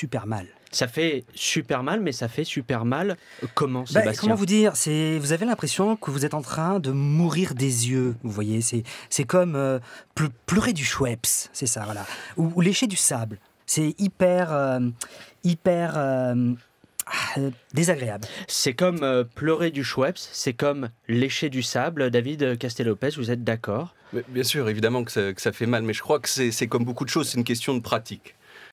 super mal. Ça fait super mal, mais ça fait super mal comment, bah, Sébastien Comment vous dire C'est Vous avez l'impression que vous êtes en train de mourir des yeux, vous voyez C'est comme euh, pleurer du Schweppes, c'est ça, voilà. Ou, lécher du sable. C'est hyper... Euh, hyper... Euh, ah, désagréable. C'est comme pleurer du Schweppes, c'est comme lécher du sable. David Castelopez, vous êtes d'accord Bien sûr, évidemment que ça, fait mal, mais je crois que c'est comme beaucoup de choses, c'est une question de pratique.